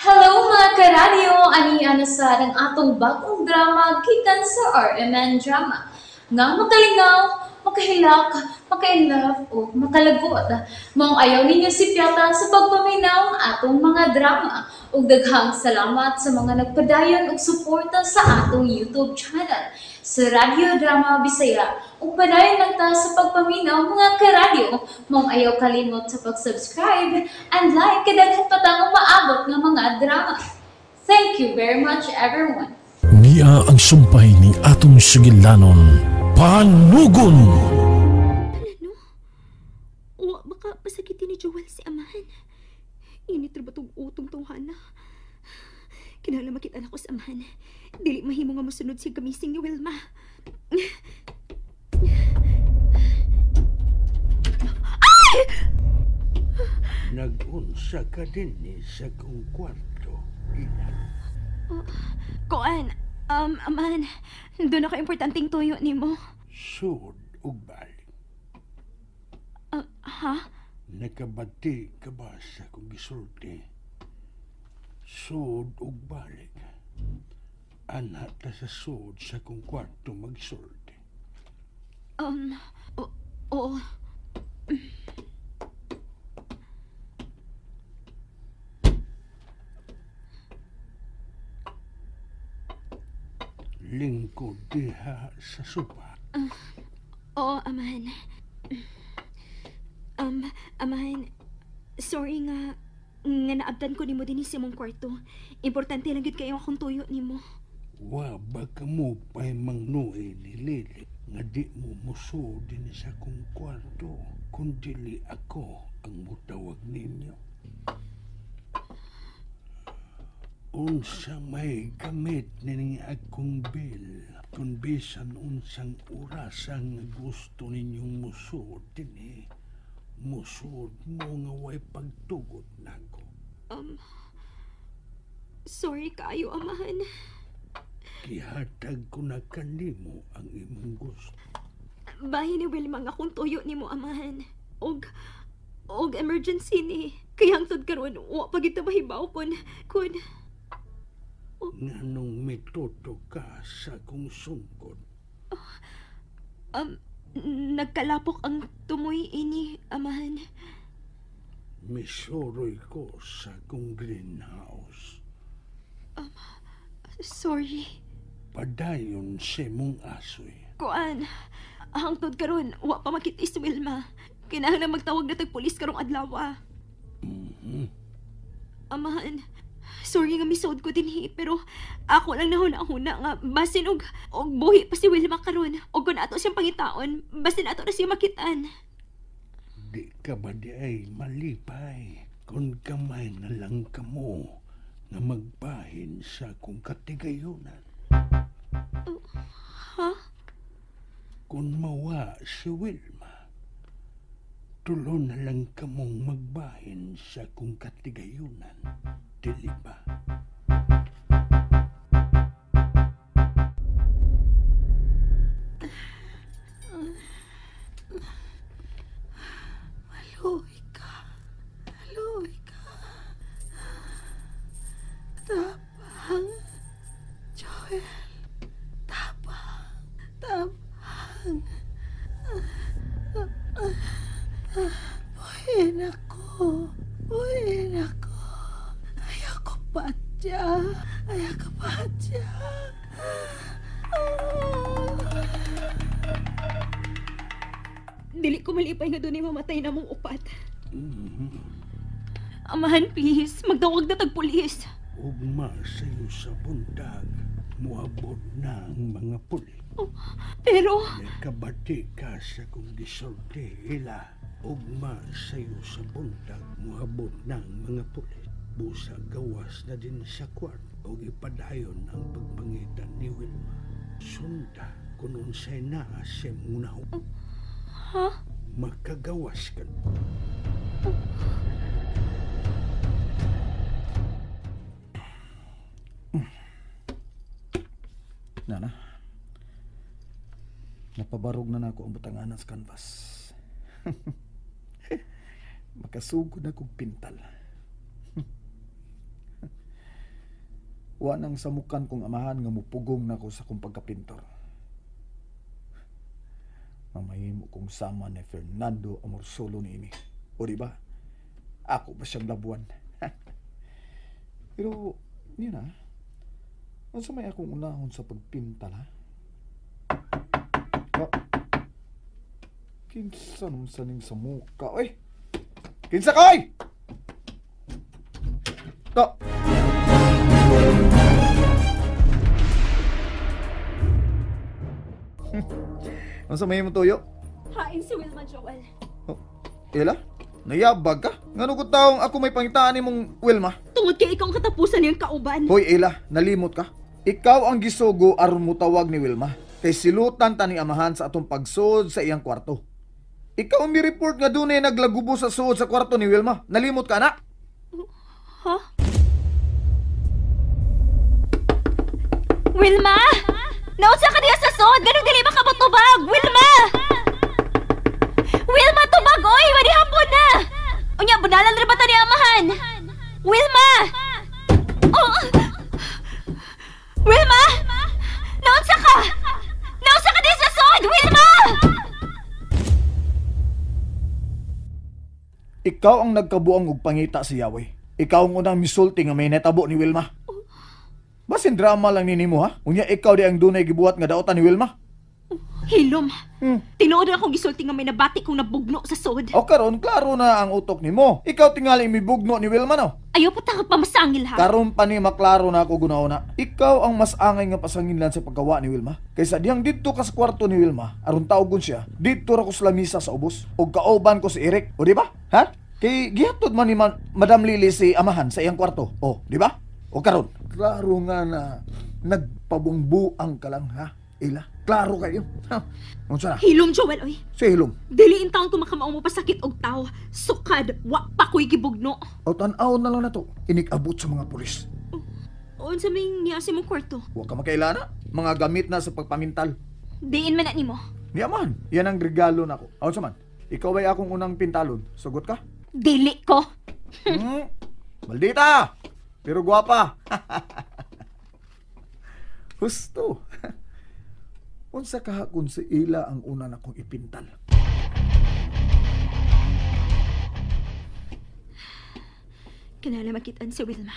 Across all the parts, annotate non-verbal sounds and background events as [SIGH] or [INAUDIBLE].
Hello mga karadyo! Aniya na sa ng atong bagong drama gikan sa RMN Drama. Nga makalingaw, makahilak, makainlove, o makalagot. Oh, ah. Maong ayaw ninyo si Piata sa pagpaminaw atong mga drama. Ug daghang salamat sa mga nagpadayon og suporta sa atong YouTube channel. Sa Radyo Drama Bisaya, ug padayon lang ta sa pagpaminaw mga karadyo. Maong ayaw kalimot sa pag-subscribe and like kada pa maabot nga mga drama. Thank you very much everyone. Niya ang sumpay ni atong sugilanon. Panugon! Ano? Uwa, baka pasakitin ni Joel si amahan. Init ba itong utong tong hana? Kinala makita na ko sa amahan. Dili mahimo nga masunod si gamising ni Wilma. Ay! nag Nagunsa ka din ni sa kong kwarto. Ilan? Uh, koan, Um, aman, doon ako importanteng tuyo ni mo. Sud, baling. Uh, ha? Nakabati ka ba sa kong gisulti? Sud, baling. Ana ta sa sud sa kong kwarto magsulti. Um, oo. Oh, oh. lingkod diha sa supa. Uh, oo, amahan. Um, amahan, sorry nga, nga naabdan ko nimo din sa mong kwarto. Importante lang gid kayo akong tuyo nimo. Wa ba ka pa pa'y mangnuoy ni Lili nga di mo muso din sa kong kwarto, kundi ako ang mutawag ninyo unsa may gamit nining akong bill kung bisan unsang oras ang gusto ninyong musod dinhi eh. musod mo nga way pagtugot nako um sorry kayo, amahan Kihatag ko na kanimo ang imong gusto bahin ni Wilma nga kung tuyo nimo amahan og og emergency ni kayang sad karon wa pagita mahibawpon kun Nanong mituto ka sa kong sungkod. Oh, ah, um, nagkalapok ang tumoy ini, amahan. Misuroy ko sa kong greenhouse. Um, sorry. Padayon si mong asoy. Kuan, hangtod karon wa pa makitis Wilma. Kinahanglan magtawag na tag pulis karong adlaw. Ah. Mm-hmm. Amahan, Sorry nga misood ko dinhi pero ako lang nahuna-huna nga basin og og buhi pa si Wilma karon. Og kun ato siyang pangitaon, basin ato na siya makitaan. Di ka ba di ay malipay kun kamay na lang kamo nga magbahin sa kung katigayunan. Uh, ha? Kung mawa si Wilma, tulo na lang kamong magbahin sa kung katigayunan. délicat. Dili ko malipay nga doon mamatay na mong upat. Mm-hmm. Amahan, please. Magdawag na tagpulis. Ugma sa iyo sa bundag. Muabot na ang mga pulis. Oh, pero... Nagkabati ka sa kong disorte, ila. Ugma sa iyo sa bundag. Muabot na ang mga pulis. Busa gawas na din sa kwart. O ipadayon ang pagpangitan ni Wilma. Sunda kunon sa na sa muna. Oh. Ha? Magkagawas ka. Oh. Nana, napabarog na nako ang butanganan sa canvas. [LAUGHS] Makasugod na kong pintal. [LAUGHS] Wanang samukan kong amahan nga mupugong na ako sa kong pagkapintor ang mahimo kong sama ni Fernando Amorsolo ni ini. O di ba? Ako ba siyang labuan? [LAUGHS] Pero, yun ah. Ano sa may akong unahon sa pagpintal ha? Oh. Kinsa nung saning sa muka. Oy! Kinsa koy! Stop! Ano sa mo toyo? Hain si Wilma Joel. Oh, Ella? Nayabag ka? Nga ko taong ako may pangitaan mong Wilma? Tungod kay ikaw ang katapusan niyang kauban. Hoy Ella, nalimot ka. Ikaw ang gisugo aron mo tawag ni Wilma. Kay silutan ta ni amahan sa atong pagsud sa iyang kwarto. Ikaw ang mi-report nga dunay naglagubo sa suod sa kwarto ni Wilma. Nalimot ka na? Ha? Wilma! Wilma! Naunsa ka niya sa sod! Ganun gali ka mo Wilma! Wilma, tubag! Oy! Wadi hapon na! Unya, bunalan rin ba ni amahan? Wilma! Oh! oh. Wilma! Naunsa ka! Naunsa ka niya sa sod! Wilma! Ikaw ang nagkabuang og pangita si Yahweh. Ikaw ang unang misulti nga may netabo ni Wilma. Basin drama lang ni nimo ha? Unya ikaw di ang dunay gibuhat nga daotan ni Wilma. Hilom. Hmm. Tinuod akong gisulti nga may nabati kong nabugno sa sod. O karon klaro na ang utok nimo. Ikaw tingali bugno ni Wilma no. Ayaw pa tanga pamasangil ha. Karon pa ni maklaro na ako na. Ikaw ang mas angay nga pasanginlan sa paggawa ni Wilma. Kaysa diyang dito ka sa kwarto ni Wilma, aron taogon siya. Dito ra ko sa lamisa sa ubos og kaoban ko si Eric. O di ba? Ha? Kay gihatod man ni Madam Lily si amahan sa iyang kwarto. O, di ba? O karon, klaro nga na nagpabungbu ang kalang ha, ila. Klaro kayo. Unsa na? Hilom, Joel, oy. Si Hilom. Dili intang kumakamaong mo pasakit og tao. Sukad, wa pa ko'y gibugno. O tan-aw na lang na to. Inikabot sa mga pulis. Oon oh, sa ming niya si mong kwarto. Wa ka makailana. Mga gamit na sa pagpamintal. Diin man na nimo. Di man. Yan ang regalo nako. Aw sa man. Ikaw ay akong unang pintalon. Sugot ka? Dili ko. hmm? [LAUGHS] Maldita! Pero guwapa. [LAUGHS] Husto. Unsa kahapon si Ila ang una na kong ipintal. Kinala makitaan si Wilma.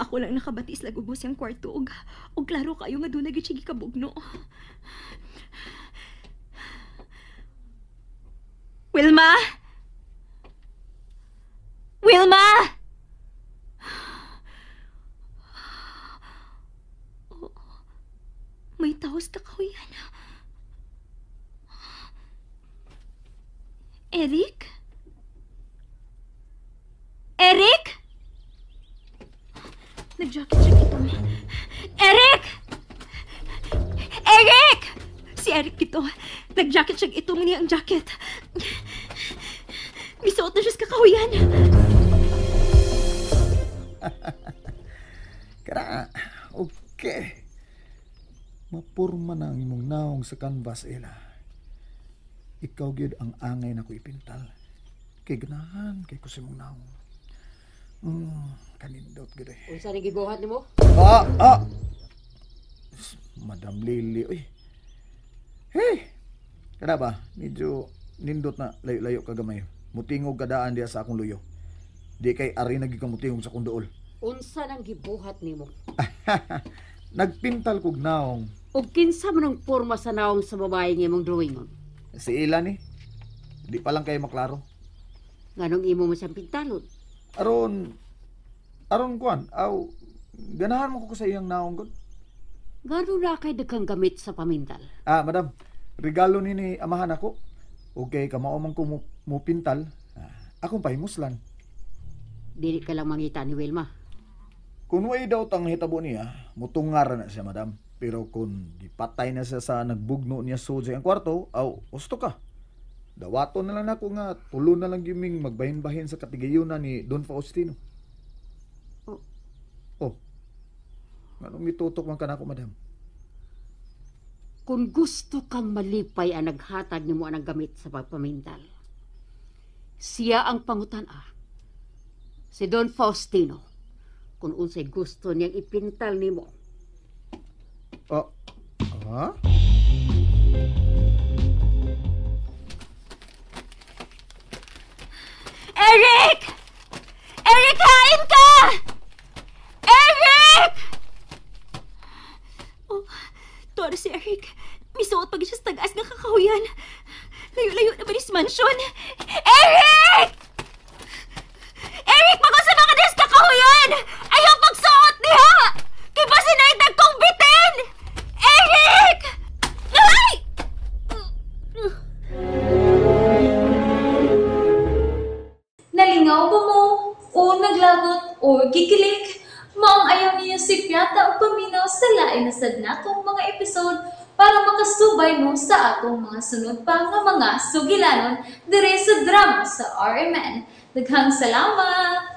Ako lang nakabatis lag ubos yung kwarto og, og klaro kayo nga doon nagitsigi kabugno. bugno. Wilma! Wilma! matahos kakahuyan. Eric? Eric? Nag-jacket-jacket kami. Eric! Eric! Si Eric dito. Nag-jacket siya ito niya ang jacket. May na siya sa kakahuyan. [LAUGHS] okay mapurma na ang imong naong sa canvas ila. Ikaw gid ang angay na ko ipintal. Kay ganahan kay ko sa imong naong. Mm, kanindot gid eh. Unsa ni gibuhat nimo? Ah, ah. Madam Lily, oy. Hey. Kada ba? Medyo nindot na layo-layo kagamay. Mutingog kadaan diya sa akong luyo. Di kay ari nagigamutingog sa kundool. Unsa nang gibuhat nimo? [LAUGHS] Nagpintal kog naong o kinsa man ang porma sa naong sa babae ng imong drawingon? Si Ila ni. Di pa lang kayo maklaro. Nganong imo mo siyang pintalon? Aron, aron kuan, aw, ganahan mo ko sa iyang naong god. Gano na kay daghang gamit sa pamintal? Ah, madam, regalo ni ni amahan ako. Okay, kamao man ko mo, pintal. Ah, akong pahimuslan. Dili ka lang mangita ni Wilma. Kunway daw tang hitabo niya, mutungar na siya, madam. Pero kung patay na siya sa nagbugno niya sudya ang kwarto, aw, usto ka. Dawato na lang ako nga, tulo na lang giming magbahin-bahin sa katigayunan ni Don Faustino. Oh. Oh. Anong mitutok man ka na ako, madam? Kung gusto kang malipay ang naghatag ni mo ang gamit sa pagpamindal, siya ang pangutan ah. Si Don Faustino, kung unsay gusto niyang ipintal ni mo, Oh. Ha? Huh? Eric! Eric, kain ka! Eric! Oh, Toro si Eric. Misuot pag siya sa tagas ng kakahuyan. Layo-layo na ba mansion? Eric! Nalingaw ba mo? O naglagot? O gikilik? Maong ayaw niya si Piata o paminaw sa lain na sad natong mga episode para makasubay mo sa atong mga sunod pa nga mga sugilanon dire sa drama sa RMN. Daghang salamat!